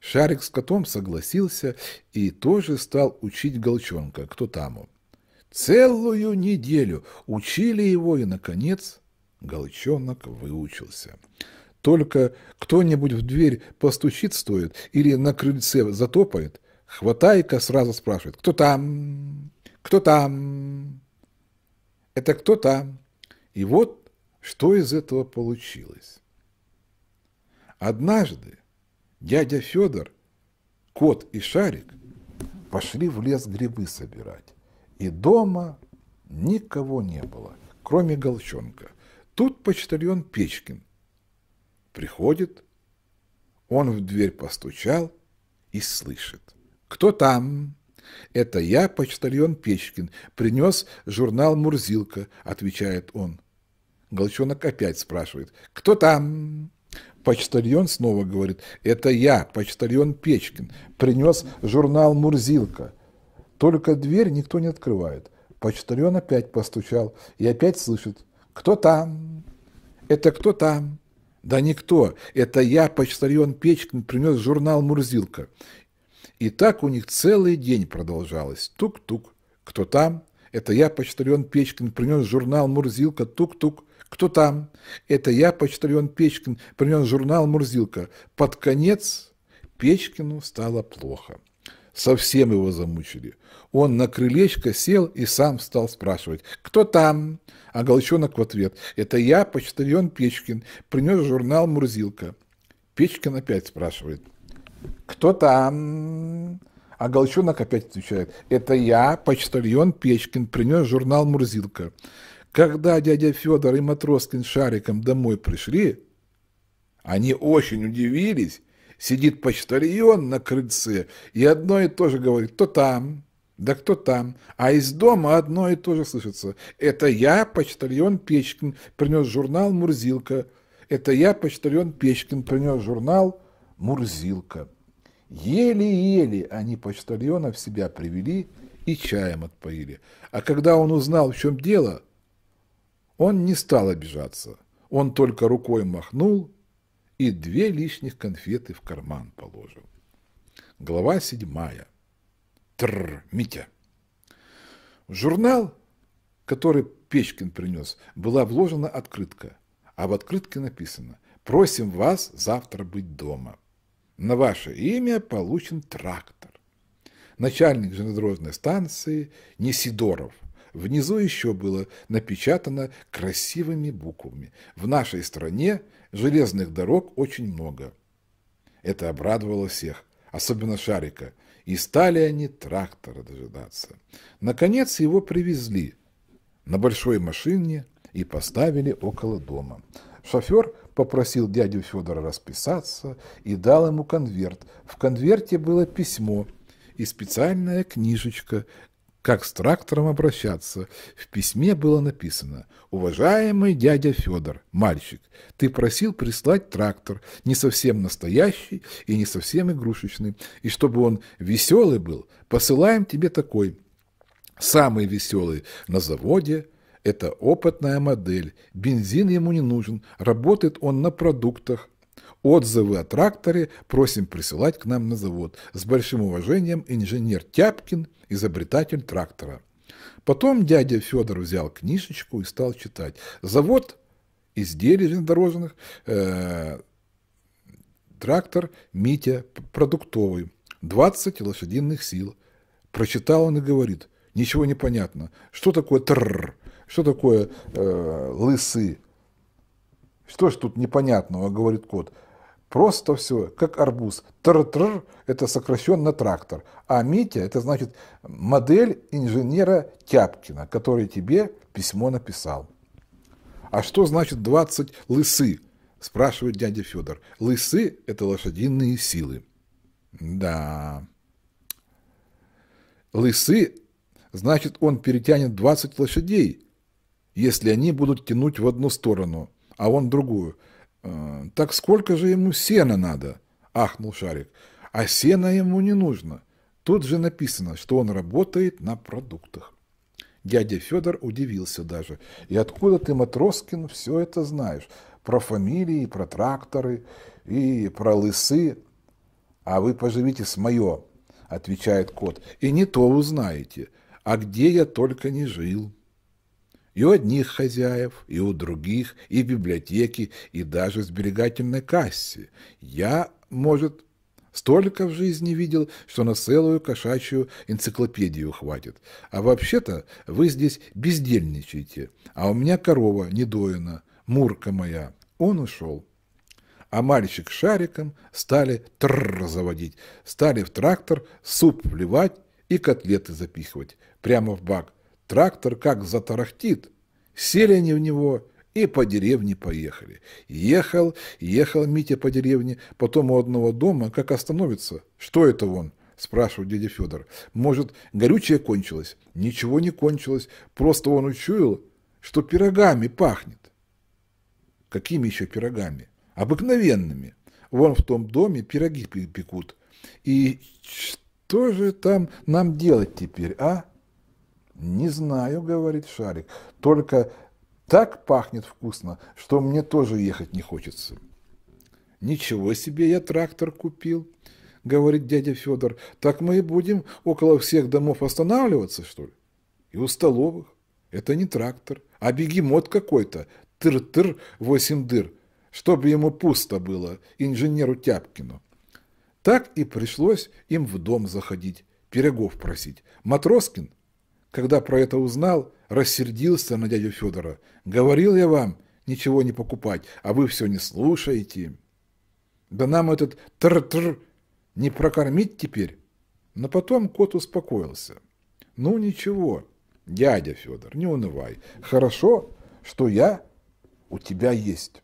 A: Шарик с котом согласился и тоже стал учить Голчонка, кто таму. Целую неделю учили его, и, наконец, Голчонок выучился. Только кто-нибудь в дверь постучит стоит или на крыльце затопает, хватай сразу спрашивает, кто там, кто там, это кто там. И вот что из этого получилось. Однажды дядя Федор, кот и шарик пошли в лес грибы собирать. И дома никого не было, кроме голчонка. Тут почтальон Печкин Приходит, он в дверь постучал и слышит. «Кто там?» «Это я, почтальон Печкин. Принес журнал «Мурзилка», — отвечает он. Голчонок опять спрашивает. «Кто там?» Почтальон снова говорит. «Это я, почтальон Печкин. Принес журнал «Мурзилка». Только дверь никто не открывает. Почтальон опять постучал и опять слышит. «Кто там?» «Это кто там?» Да никто. Это я, почтальон Печкин, принес журнал «Мурзилка». И так у них целый день продолжалось. Тук-тук. Кто там? Это я, почтальон Печкин, принес журнал «Мурзилка». Тук-тук. Кто там? Это я, почтальон Печкин, принес журнал «Мурзилка». Под конец Печкину стало плохо совсем его замучили. Он на крылечко сел и сам стал спрашивать, кто там? А Галчонок в ответ, это я, почтальон Печкин, принес журнал «Мурзилка». Печкин опять спрашивает, кто там? А Галчонок опять отвечает, это я, почтальон Печкин, принес журнал «Мурзилка». Когда дядя Федор и Матроскин с Шариком домой пришли, они очень удивились, Сидит почтальон на крыльце и одно и то же говорит, то там, да кто там? А из дома одно и то же слышится. Это я, почтальон Печкин, принес журнал «Мурзилка». Это я, почтальон Печкин, принес журнал «Мурзилка». Еле-еле они почтальона в себя привели и чаем отпоили. А когда он узнал, в чем дело, он не стал обижаться. Он только рукой махнул и две лишних конфеты в карман положил. Глава седьмая. Тррр, Митя. В журнал, который Печкин принес, была вложена открытка, а в открытке написано «Просим вас завтра быть дома. На ваше имя получен трактор». Начальник железнодорожной станции Несидоров – Внизу еще было напечатано красивыми буквами. В нашей стране железных дорог очень много. Это обрадовало всех, особенно Шарика. И стали они трактора дожидаться. Наконец его привезли на большой машине и поставили около дома. Шофер попросил дядю Федора расписаться и дал ему конверт. В конверте было письмо и специальная книжечка, как с трактором обращаться. В письме было написано «Уважаемый дядя Федор, мальчик, ты просил прислать трактор, не совсем настоящий и не совсем игрушечный, и чтобы он веселый был, посылаем тебе такой, самый веселый на заводе, это опытная модель, бензин ему не нужен, работает он на продуктах, Отзывы о тракторе просим присылать к нам на завод. С большим уважением инженер Тяпкин, изобретатель трактора. Потом дядя Федор взял книжечку и стал читать. Завод изделий железнодорожных, э, трактор Митя продуктовый, 20 лошадиных сил. Прочитал он и говорит, ничего не понятно, что такое тррр, что такое э, лысы, что ж тут непонятного, говорит кот. Просто все, как арбуз. Тр-тр – это сокращенно трактор. А Митя – это значит модель инженера Тяпкина, который тебе письмо написал. А что значит 20 лысы? Спрашивает дядя Федор. Лысы – это лошадиные силы. Да. Лысы – значит, он перетянет 20 лошадей, если они будут тянуть в одну сторону, а он другую – Э, «Так сколько же ему сена надо?» – ахнул Шарик. «А сена ему не нужно. Тут же написано, что он работает на продуктах». Дядя Федор удивился даже. «И откуда ты, Матроскин, все это знаешь? Про фамилии, про тракторы и про лысы?» «А вы поживите с мое», – отвечает кот, – «и не то узнаете. А где я только не жил». И у одних хозяев, и у других, и в библиотеке, и даже в сберегательной кассе. Я, может, Столько в жизни видел, что на целую кошачью энциклопедию хватит. А вообще-то вы здесь бездельничаете, а у меня корова недоена, мурка моя. Он ушел. А мальчик шариком стали тррр заводить, стали в трактор суп вливать и котлеты запихивать прямо в бак. Трактор как затарахтит. Сели они в него и по деревне поехали. Ехал, ехал Митя по деревне, потом у одного дома, как остановится. Что это вон? спрашивал дядя Федор. Может, горючее кончилось? Ничего не кончилось, просто он учуял, что пирогами пахнет. Какими еще пирогами? Обыкновенными. Вон в том доме пироги пекут. И что же там нам делать теперь, а? Не знаю, говорит Шарик, только так пахнет вкусно, что мне тоже ехать не хочется. Ничего себе, я трактор купил, говорит дядя Федор. Так мы и будем около всех домов останавливаться, что ли? И у столовых. Это не трактор, а бегемот какой-то. Тыр-тыр, восемь дыр. Чтобы ему пусто было, инженеру Тяпкину. Так и пришлось им в дом заходить, пирогов просить. Матроскин когда про это узнал, рассердился на дядю Федора. Говорил я вам ничего не покупать, а вы все не слушаете. Да нам этот тр-тр не прокормить теперь. Но потом кот успокоился. Ну ничего, дядя Федор, не унывай. Хорошо, что я у тебя есть.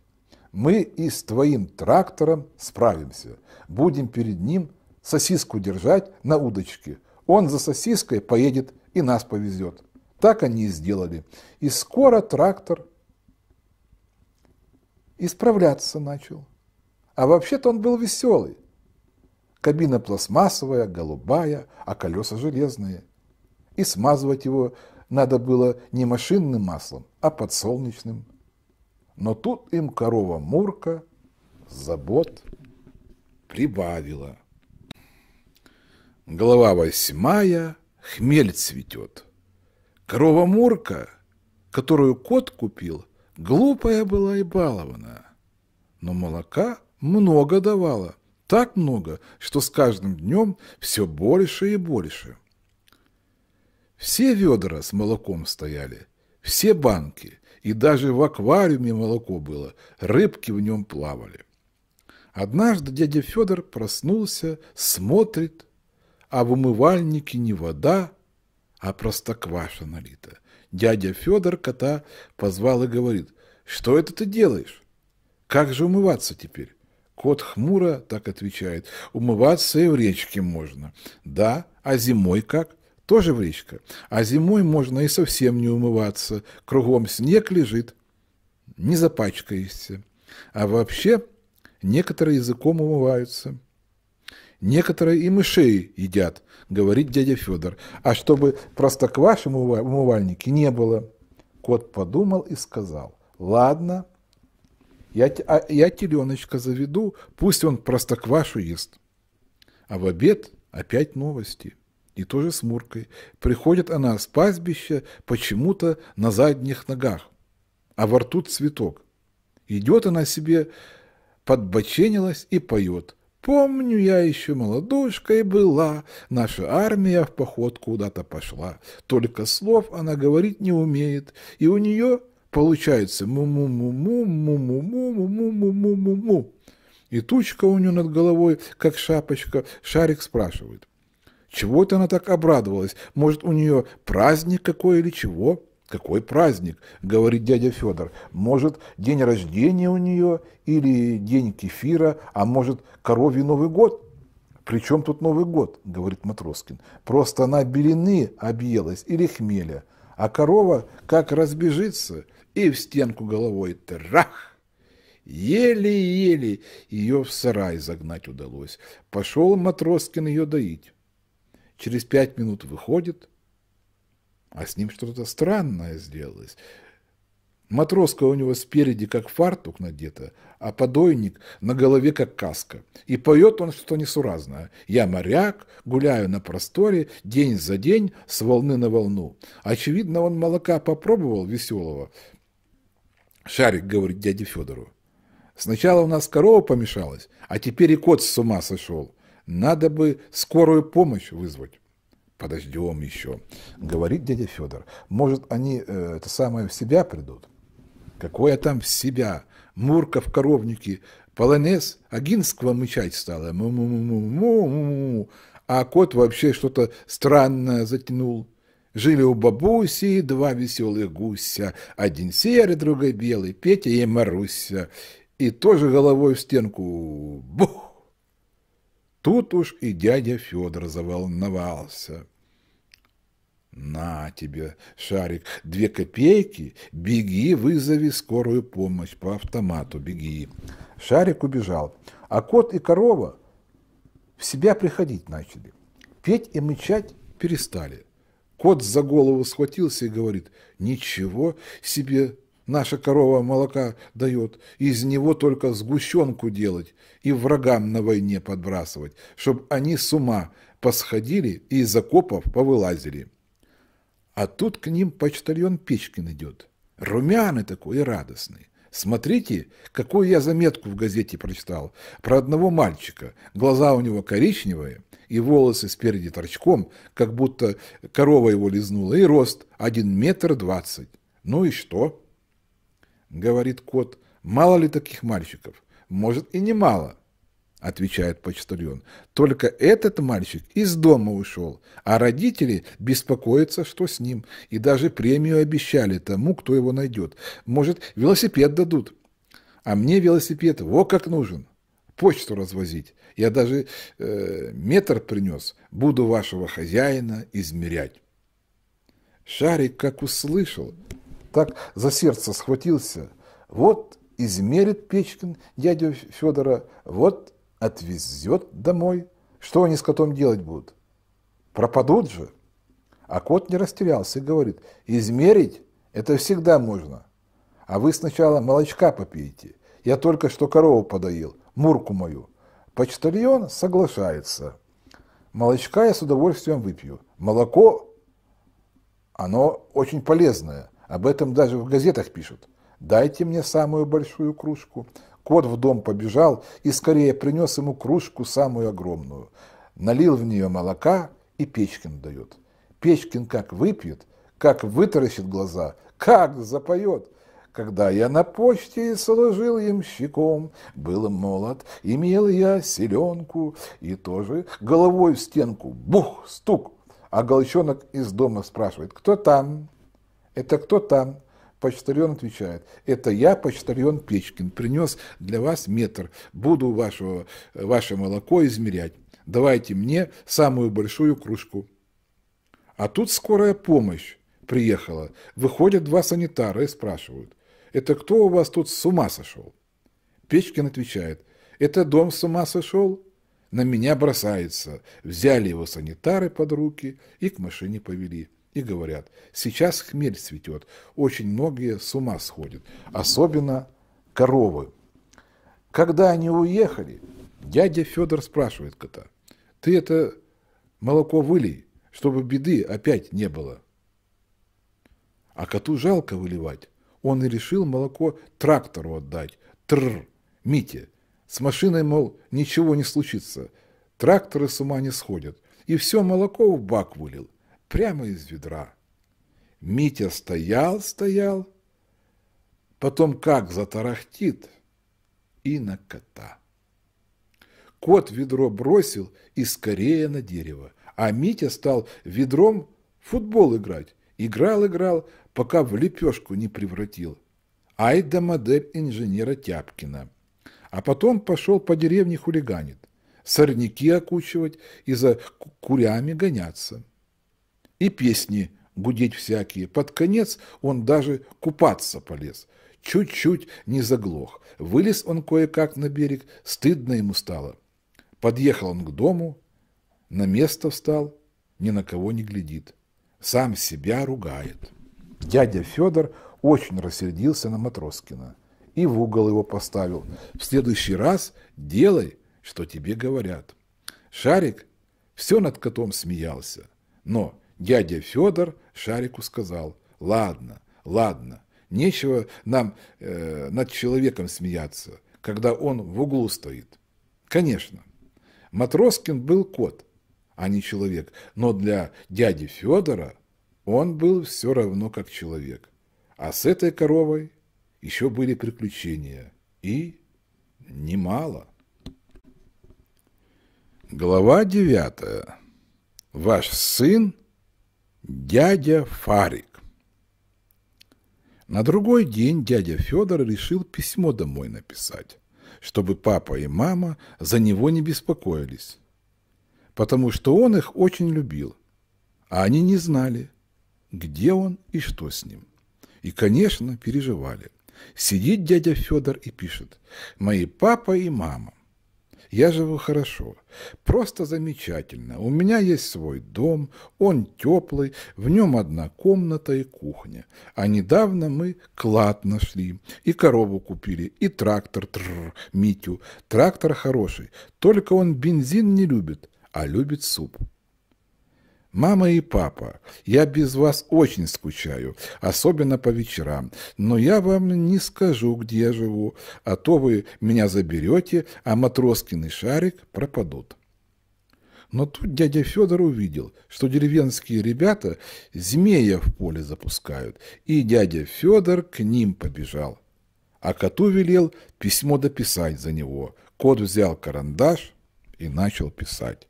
A: Мы и с твоим трактором справимся. Будем перед ним сосиску держать на удочке. Он за сосиской поедет и нас повезет. Так они и сделали. И скоро трактор исправляться начал. А вообще-то он был веселый. Кабина пластмассовая, голубая, а колеса железные. И смазывать его надо было не машинным маслом, а подсолнечным. Но тут им корова Мурка забот прибавила. Глава восьмая хмель цветет. Корова Мурка, которую кот купил, глупая была и балована, но молока много давала, так много, что с каждым днем все больше и больше. Все ведра с молоком стояли, все банки, и даже в аквариуме молоко было, рыбки в нем плавали. Однажды дядя Федор проснулся, смотрит, а в умывальнике не вода, а простокваша налита. Дядя Федор кота позвал и говорит, «Что это ты делаешь? Как же умываться теперь?» Кот хмуро так отвечает, «Умываться и в речке можно». «Да, а зимой как?» «Тоже в речке. А зимой можно и совсем не умываться. Кругом снег лежит, не запачкаешься. А вообще некоторые языком умываются». Некоторые и мышей едят, говорит дядя Федор. А чтобы простокваши в умывальнике не было. Кот подумал и сказал, ладно, я, а, я теленочка заведу, пусть он простоквашу ест. А в обед опять новости. И тоже с Муркой. Приходит она с пастбища почему-то на задних ногах, а во рту цветок. Идет она себе, подбоченилась и поет. Помню, я еще молодушкой была, наша армия в поход куда-то пошла. Только слов она говорить не умеет, и у нее получается му-му-му-му-му-му-му-му-му-му-му-му. И тучка у нее над головой, как шапочка, шарик спрашивает. Чего это она так обрадовалась? Может, у нее праздник какой или чего? Какой праздник, говорит дядя Федор. Может, день рождения у нее или день кефира, а может, коровий Новый год? Причем тут Новый год, говорит Матроскин. Просто она белины объелась или хмеля. А корова как разбежится и в стенку головой трах! Еле-еле ее в сарай загнать удалось. Пошел Матроскин ее доить. Через пять минут выходит – а с ним что-то странное сделалось. Матроска у него спереди как фартук надета, а подойник на голове как каска. И поет он что то несуразное. Я моряк, гуляю на просторе, день за день, с волны на волну. Очевидно, он молока попробовал веселого. Шарик говорит дяде Федору. Сначала у нас корова помешалась, а теперь и кот с ума сошел. Надо бы скорую помощь вызвать подождем еще, говорит дядя Федор. Может, они э, это самое в себя придут? Какое там в себя? Мурка в коровнике, полонез, агинского мычать стало. Му -му -му а кот вообще что-то странное затянул. Жили у бабуси два веселых гуся, один серый, другой белый, Петя и Маруся. И тоже головой в стенку. Бух! Тут уж и дядя Федор заволновался. «На тебе, Шарик, две копейки, беги, вызови скорую помощь по автомату, беги». Шарик убежал, а кот и корова в себя приходить начали. Петь и мычать перестали. Кот за голову схватился и говорит, «Ничего себе наша корова молока дает, из него только сгущенку делать и врагам на войне подбрасывать, чтобы они с ума посходили и из окопов повылазили. А тут к ним почтальон Печкин идет, румяный такой и радостный. Смотрите, какую я заметку в газете прочитал про одного мальчика. Глаза у него коричневые, и волосы спереди торчком, как будто корова его лизнула, и рост один метр двадцать. Ну и что? Говорит кот, мало ли таких мальчиков? Может и немало, отвечает почтальон. Только этот мальчик из дома ушел, а родители беспокоятся, что с ним. И даже премию обещали тому, кто его найдет. Может, велосипед дадут? А мне велосипед во как нужен. Почту развозить. Я даже э, метр принес. Буду вашего хозяина измерять. Шарик, как услышал, так за сердце схватился. Вот измерит Печкин дядю Федора, вот отвезет домой. Что они с котом делать будут? Пропадут же. А кот не растерялся и говорит, измерить это всегда можно. А вы сначала молочка попейте. Я только что корову подоил, мурку мою. Почтальон соглашается. Молочка я с удовольствием выпью. Молоко, оно очень полезное. Об этом даже в газетах пишут. «Дайте мне самую большую кружку». Кот в дом побежал и скорее принес ему кружку самую огромную. Налил в нее молока и Печкин дает. Печкин как выпьет, как вытаращит глаза, как запоет. Когда я на почте служил щеком, был молод, имел я селенку и тоже головой в стенку. Бух, стук. А голчонок из дома спрашивает, кто там? Это кто там? Почтальон отвечает, это я, почтальон Печкин, принес для вас метр, буду вашего, ваше молоко измерять. Давайте мне самую большую кружку. А тут скорая помощь приехала. Выходят два санитара и спрашивают, это кто у вас тут с ума сошел? Печкин отвечает, это дом с ума сошел? На меня бросается. Взяли его санитары под руки и к машине повели и говорят, сейчас хмель цветет, очень многие с ума сходят, особенно коровы. Когда они уехали, дядя Федор спрашивает кота, ты это молоко вылей, чтобы беды опять не было. А коту жалко выливать, он и решил молоко трактору отдать, трр, Мите. С машиной, мол, ничего не случится, тракторы с ума не сходят, и все молоко в бак вылил прямо из ведра. Митя стоял, стоял, потом как затарахтит и на кота. Кот ведро бросил и скорее на дерево, а Митя стал ведром футбол играть. Играл, играл, пока в лепешку не превратил. Ай да модель инженера Тяпкина. А потом пошел по деревне хулиганит, сорняки окучивать и за курями гоняться и песни гудеть всякие. Под конец он даже купаться полез. Чуть-чуть не заглох. Вылез он кое-как на берег, стыдно ему стало. Подъехал он к дому, на место встал, ни на кого не глядит. Сам себя ругает. Дядя Федор очень рассердился на Матроскина и в угол его поставил. В следующий раз делай, что тебе говорят. Шарик все над котом смеялся, но Дядя Федор Шарику сказал, «Ладно, ладно, нечего нам э, над человеком смеяться, когда он в углу стоит». Конечно, Матроскин был кот, а не человек, но для дяди Федора он был все равно как человек. А с этой коровой еще были приключения, и немало. Глава девятая. Ваш сын – Дядя Фарик. На другой день дядя Федор решил письмо домой написать, чтобы папа и мама за него не беспокоились, потому что он их очень любил, а они не знали, где он и что с ним. И, конечно, переживали. Сидит дядя Федор и пишет «Мои папа и мама». Я живу хорошо, просто замечательно. У меня есть свой дом, он теплый, в нем одна комната и кухня. А недавно мы клад нашли, и корову купили, и трактор, тррр, Митю. Трактор хороший, только он бензин не любит, а любит суп. «Мама и папа, я без вас очень скучаю, особенно по вечерам, но я вам не скажу, где я живу, а то вы меня заберете, а Матроскин и Шарик пропадут». Но тут дядя Федор увидел, что деревенские ребята змея в поле запускают, и дядя Федор к ним побежал. А коту велел письмо дописать за него. Кот взял карандаш и начал писать.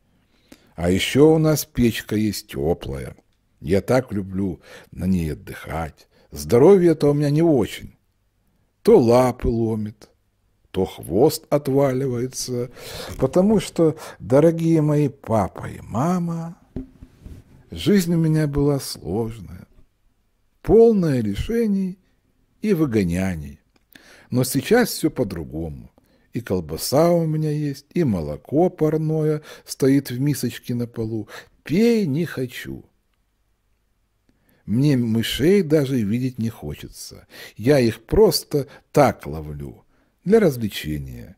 A: А еще у нас печка есть теплая. Я так люблю на ней отдыхать. Здоровье-то у меня не очень. То лапы ломит, то хвост отваливается. Потому что, дорогие мои папа и мама, жизнь у меня была сложная. Полная решений и выгоняний. Но сейчас все по-другому. И колбаса у меня есть, и молоко парное стоит в мисочке на полу. Пей не хочу. Мне мышей даже видеть не хочется. Я их просто так ловлю, для развлечения.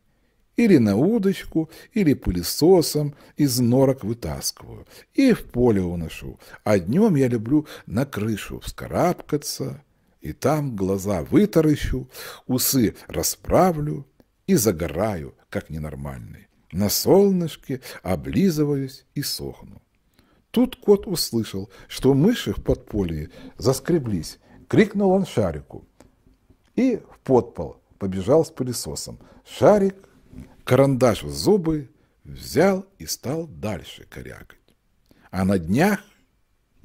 A: Или на удочку, или пылесосом из норок вытаскиваю. И в поле уношу. А днем я люблю на крышу вскарабкаться. И там глаза вытаращу, усы расправлю и загораю, как ненормальный. На солнышке облизываюсь и сохну. Тут кот услышал, что мыши в подполье заскреблись. Крикнул он шарику. И в подпол побежал с пылесосом. Шарик, карандаш в зубы, взял и стал дальше корякать. А на днях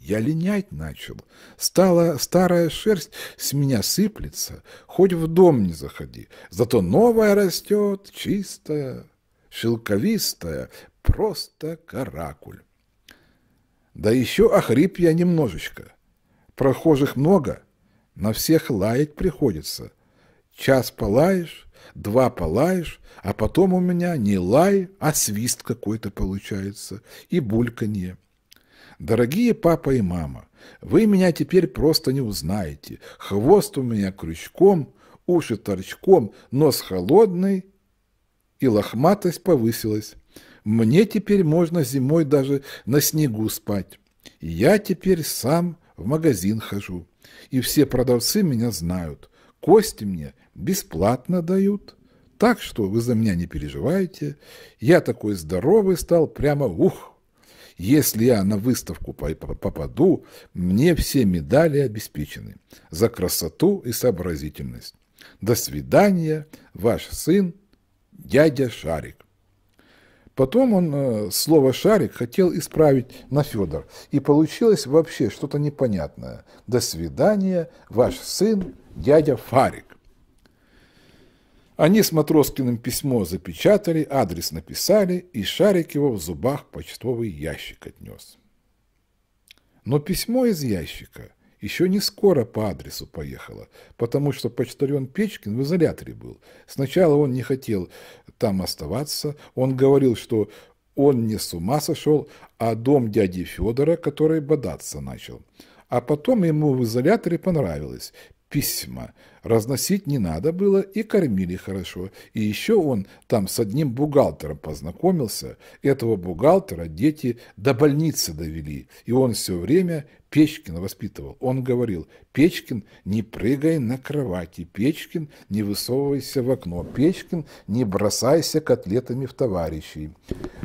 A: я линять начал. Стала старая шерсть с меня сыплется. Хоть в дом не заходи. Зато новая растет, чистая, шелковистая, просто каракуль. Да еще охрип я немножечко. Прохожих много, на всех лаять приходится. Час полаешь, два полаешь, а потом у меня не лай, а свист какой-то получается и бульканье. «Дорогие папа и мама, вы меня теперь просто не узнаете. Хвост у меня крючком, уши торчком, нос холодный, и лохматость повысилась. Мне теперь можно зимой даже на снегу спать. Я теперь сам в магазин хожу, и все продавцы меня знают. Кости мне бесплатно дают. Так что вы за меня не переживайте. Я такой здоровый стал, прямо ух!» Если я на выставку попаду, мне все медали обеспечены за красоту и сообразительность. До свидания, ваш сын, дядя Шарик. Потом он э, слово «шарик» хотел исправить на Федор. И получилось вообще что-то непонятное. «До свидания, ваш сын, дядя Фарик». Они с Матроскиным письмо запечатали, адрес написали, и шарик его в зубах почтовый ящик отнес. Но письмо из ящика еще не скоро по адресу поехало, потому что почтальон Печкин в изоляторе был. Сначала он не хотел там оставаться, он говорил, что он не с ума сошел, а дом дяди Федора, который бодаться начал. А потом ему в изоляторе понравилось письма, Разносить не надо было и кормили хорошо. И еще он там с одним бухгалтером познакомился. Этого бухгалтера дети до больницы довели. И он все время Печкина воспитывал. Он говорил, Печкин, не прыгай на кровати, Печкин, не высовывайся в окно, Печкин, не бросайся котлетами в товарищей.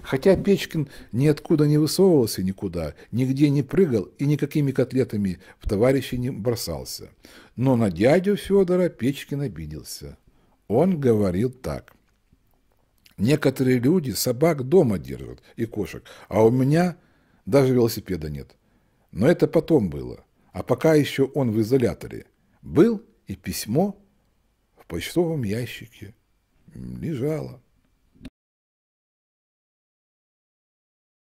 A: Хотя Печкин ниоткуда не высовывался никуда, нигде не прыгал и никакими котлетами в товарищей не бросался. Но на дядю Федора Федора Печкин обиделся. Он говорил так. Некоторые люди собак дома держат и кошек, а у меня даже велосипеда нет. Но это потом было. А пока еще он в изоляторе. Был и письмо в почтовом ящике. Лежало.